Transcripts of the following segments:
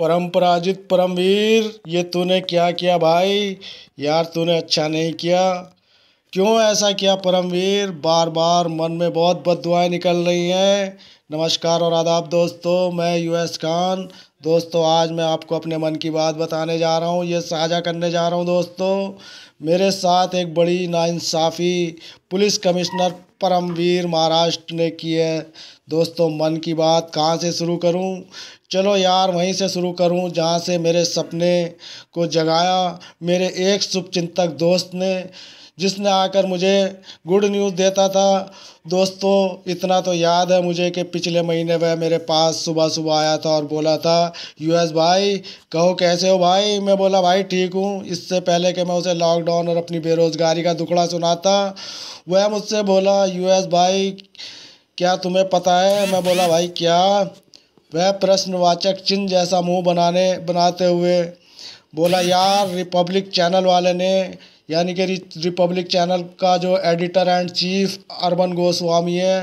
परम्पराजित परमवीर ये तूने क्या किया भाई यार तूने अच्छा नहीं किया क्यों ऐसा किया परमवीर बार बार मन में बहुत बददुआएं निकल रही हैं नमस्कार और आदाब दोस्तों मैं यूएस खान दोस्तों आज मैं आपको अपने मन की बात बताने जा रहा हूँ ये साझा करने जा रहा हूँ दोस्तों मेरे साथ एक बड़ी नाइंसाफ़ी पुलिस कमिश्नर परमवीर महाराष्ट्र ने की है दोस्तों मन की बात कहाँ से शुरू करूँ चलो यार वहीं से शुरू करूँ जहाँ से मेरे सपने को जगाया मेरे एक शुभचिंतक दोस्त ने जिसने आकर मुझे गुड न्यूज़ देता था दोस्तों इतना तो याद है मुझे कि पिछले महीने वह मेरे पास सुबह सुबह आया था और बोला था यूएस भाई कहो कैसे हो भाई मैं बोला भाई ठीक हूँ इससे पहले कि मैं उसे लॉकडाउन और अपनी बेरोज़गारी का दुखड़ा सुनाता वह मुझसे बोला यूएस भाई क्या तुम्हें पता है मैं बोला भाई क्या वह प्रश्नवाचक चिन्ह जैसा मुंह बनाने बनाते हुए बोला यार रिपब्लिक चैनल वाले ने यानी कि रिपब्लिक चैनल का जो एडिटर एंड चीफ अरबन गोस्वामी है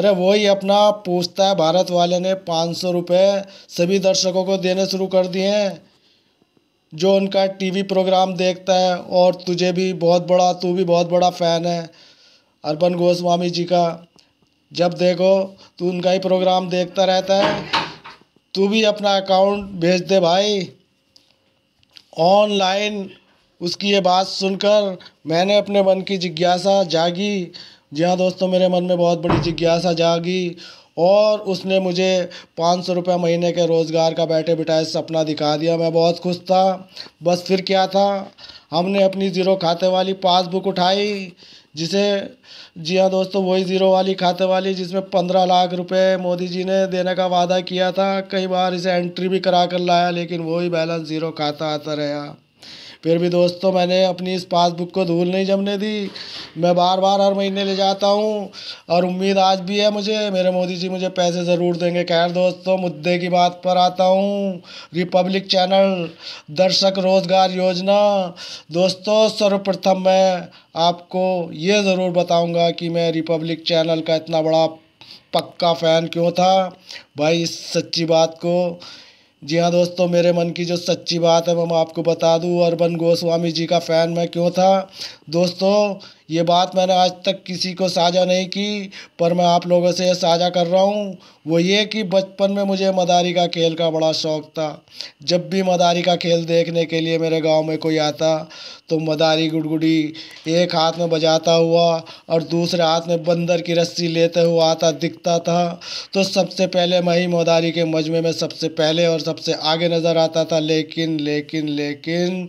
अरे वही अपना पूछता है भारत वाले ने पाँच सौ रुपये सभी दर्शकों को देने शुरू कर दिए हैं जो उनका टीवी प्रोग्राम देखता है और तुझे भी बहुत बड़ा तू भी बहुत बड़ा फ़ैन है अरबन गोस्वामी जी का जब देखो तू उनका ही प्रोग्राम देखता रहता है तू भी अपना अकाउंट भेज दे भाई ऑनलाइन उसकी ये बात सुनकर मैंने अपने मन की जिज्ञासा जागी जी हाँ दोस्तों मेरे मन में बहुत बड़ी जिज्ञासा जागी और उसने मुझे पाँच सौ रुपये महीने के रोज़गार का बैठे बिठाए सपना दिखा दिया मैं बहुत खुश था बस फिर क्या था हमने अपनी ज़ीरो खाते वाली पासबुक उठाई जिसे जी हाँ दोस्तों वही ज़ीरो वाली खाते वाली जिसमें पंद्रह लाख रुपए मोदी जी ने देने का वादा किया था कई बार इसे एंट्री भी करा कर लाया लेकिन वही बैलेंस ज़ीरो खाता आता रहा फिर भी दोस्तों मैंने अपनी इस पासबुक को धूल नहीं जमने दी मैं बार बार हर महीने ले जाता हूँ और उम्मीद आज भी है मुझे मेरे मोदी जी मुझे पैसे ज़रूर देंगे खैर दोस्तों मुद्दे की बात पर आता हूँ रिपब्लिक चैनल दर्शक रोज़गार योजना दोस्तों सर्वप्रथम मैं आपको ये ज़रूर बताऊँगा कि मैं रिपब्लिक चैनल का इतना बड़ा पक्का फ़ैन क्यों था भाई इस सच्ची बात को जी हाँ दोस्तों मेरे मन की जो सच्ची बात है मैं आपको बता दूँ अरबन गोस्वामी जी का फ़ैन मैं क्यों था दोस्तों ये बात मैंने आज तक किसी को साझा नहीं की पर मैं आप लोगों से यह साझा कर रहा हूँ वो ये कि बचपन में मुझे मदारी का खेल का बड़ा शौक़ था जब भी मदारी का खेल देखने के लिए मेरे गांव में कोई आता तो मदारी गुड़गुड़ी एक हाथ में बजाता हुआ और दूसरे हाथ में बंदर की रस्सी लेते हुए आता दिखता था तो सबसे पहले मैं ही मदारी के मजमे में सबसे पहले और सबसे आगे नज़र आता था लेकिन लेकिन लेकिन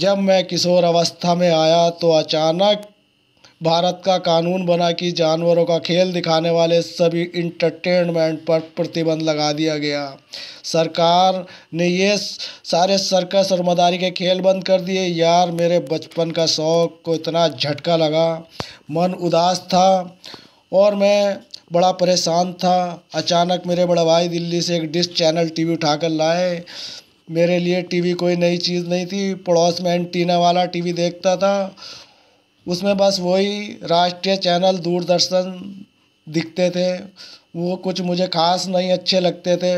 जब मैं किशोर अवस्था में आया तो अचानक भारत का कानून बना कि जानवरों का खेल दिखाने वाले सभी इंटरटेनमेंट पर प्रतिबंध लगा दिया गया सरकार ने ये सारे सर्कस और मदारी के खेल बंद कर दिए यार मेरे बचपन का शौक को इतना झटका लगा मन उदास था और मैं बड़ा परेशान था अचानक मेरे बड़ा भाई दिल्ली से एक डिश चैनल टीवी उठाकर लाए मेरे लिए टीवी कोई नई चीज़ नहीं थी पड़ोस में एंटीना वाला टीवी देखता था उसमें बस वही राष्ट्रीय चैनल दूरदर्शन दिखते थे वो कुछ मुझे खास नहीं अच्छे लगते थे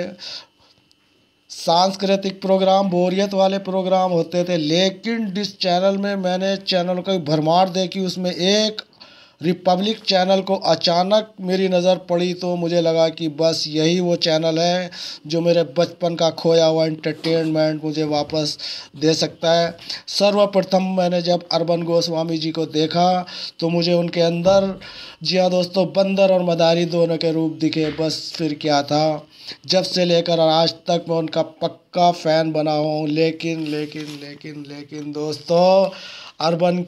सांस्कृतिक प्रोग्राम बोरियत वाले प्रोग्राम होते थे लेकिन डिस चैनल में मैंने चैनल का भरमार देखी उसमें एक रिपब्लिक चैनल को अचानक मेरी नज़र पड़ी तो मुझे लगा कि बस यही वो चैनल है जो मेरे बचपन का खोया हुआ एंटरटेनमेंट मुझे वापस दे सकता है सर्वप्रथम मैंने जब अरबन गोस्वामी जी को देखा तो मुझे उनके अंदर जी हाँ दोस्तों बंदर और मदारी दोनों के रूप दिखे बस फिर क्या था जब से लेकर आज तक मैं उनका पक्का फ़ैन बना हूँ लेकिन लेकिन लेकिन लेकिन दोस्तों अरबन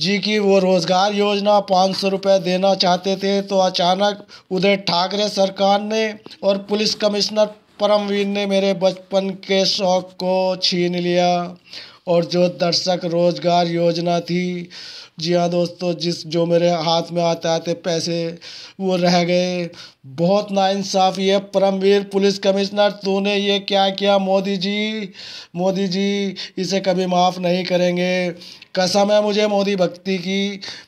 जी की वो रोज़गार योजना पाँच सौ रुपये देना चाहते थे तो अचानक उधर ठाकरे सरकार ने और पुलिस कमिश्नर परमवीर ने मेरे बचपन के शौक़ को छीन लिया और जो दर्शक रोज़गार योजना थी जी हाँ दोस्तों जिस जो मेरे हाथ में आते आते पैसे वो रह गए बहुत नाइंसाफ़ ये परमवीर पुलिस कमिश्नर तूने ये क्या किया मोदी जी मोदी जी इसे कभी माफ़ नहीं करेंगे कसम है मुझे मोदी भक्ति की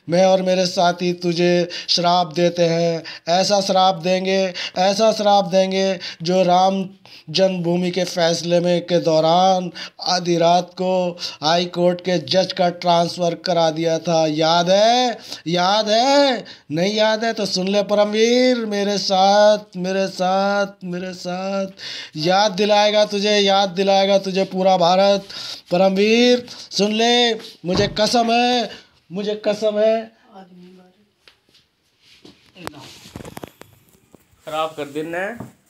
मैं और मेरे साथी तुझे श्राप देते हैं ऐसा श्राप देंगे ऐसा श्राप देंगे जो राम जन्मभूमि के फैसले में के दौरान आधी रात को हाई कोर्ट के जज का ट्रांसफ़र करा दिया था याद है याद है नहीं याद है तो सुन ले परमवीर मेरे साथ मेरे साथ मेरे साथ याद दिलाएगा तुझे याद दिलाएगा तुझे पूरा भारत परमवीर सुन ले मुझे कसम है मुझे कसम है खराब कर देना है